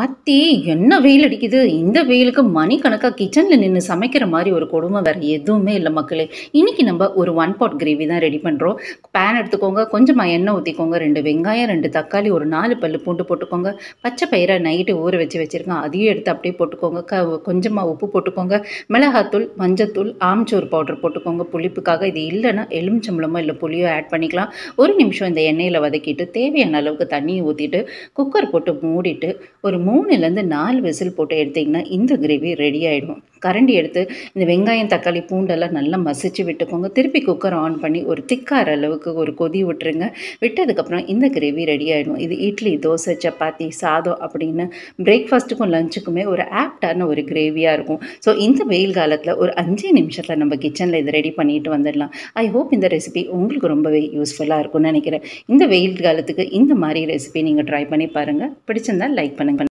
ஆத்தி என்ன வெயில் அடிக்குது இந்த வெயிலுக்கு மணிக்கணக்காக கிச்சனில் நின்று சமைக்கிற மாதிரி ஒரு கொடுமை வேறு எதுவுமே இல்லை மக்களே இன்றைக்கி நம்ம ஒரு ஒன் பாட் கிரேவி தான் ரெடி பண்ணுறோம் பேன் எடுத்துக்கோங்க கொஞ்சமாக எண்ணெய் ஊற்றிக்கோங்க ரெண்டு வெங்காயம் ரெண்டு தக்காளி ஒரு நாலு பல் பூண்டு போட்டுக்கோங்க பச்சை பயிரை நைட்டு ஊற வச்சு வச்சுருக்கோம் அதையும் எடுத்து அப்படியே போட்டுக்கோங்க க கொஞ்சமாக உப்பு போட்டுக்கோங்க மிளகாத்தூள் மஞ்சத்தூள் ஆம்ச்சூர் பவுடர் போட்டுக்கோங்க புளிப்புக்காக இது இல்லைன்னா எலுமிச்சம்பளமோ இல்லை புளியோ ஆட் பண்ணிக்கலாம் ஒரு நிமிஷம் இந்த எண்ணெயில் வதக்கிட்டு தேவையான அளவுக்கு தண்ணியை ஊற்றிட்டு குக்கர் போட்டு மூடிட்டு ஒரு ஒரு மூணுலேருந்து நாலு விசில் போட்டு எடுத்திங்கன்னா இந்த கிரேவி ரெடி ஆகிடும் கரண்டி எடுத்து இந்த வெங்காயம் தக்காளி பூண்டெல்லாம் நல்லா மசிச்சு விட்டுக்கோங்க திருப்பி குக்கர் ஆன் பண்ணி ஒரு திக்கார அளவுக்கு ஒரு கொதி விட்டுருங்க விட்டதுக்கப்புறம் இந்த கிரேவி ரெடி ஆகிடும் இது இட்லி தோசை சப்பாத்தி சாதம் அப்படின்னு பிரேக்ஃபாஸ்ட்டுக்கும் லஞ்சுக்குமே ஒரு ஆப்டான ஒரு கிரேவியாக இருக்கும் ஸோ இந்த வெயில் காலத்தில் ஒரு அஞ்சே நிமிஷத்தில் நம்ம கிச்சனில் இதை ரெடி பண்ணிட்டு வந்துடலாம் ஐ ஹோப் இந்த ரெசிபி உங்களுக்கு ரொம்பவே யூஸ்ஃபுல்லாக இருக்கும்னு நினைக்கிறேன் இந்த வெயில் காலத்துக்கு இந்த மாதிரி ரெசிபி நீங்கள் ட்ரை பண்ணி பாருங்கள் பிடிச்சிருந்தால் லைக் பண்ணுங்கள்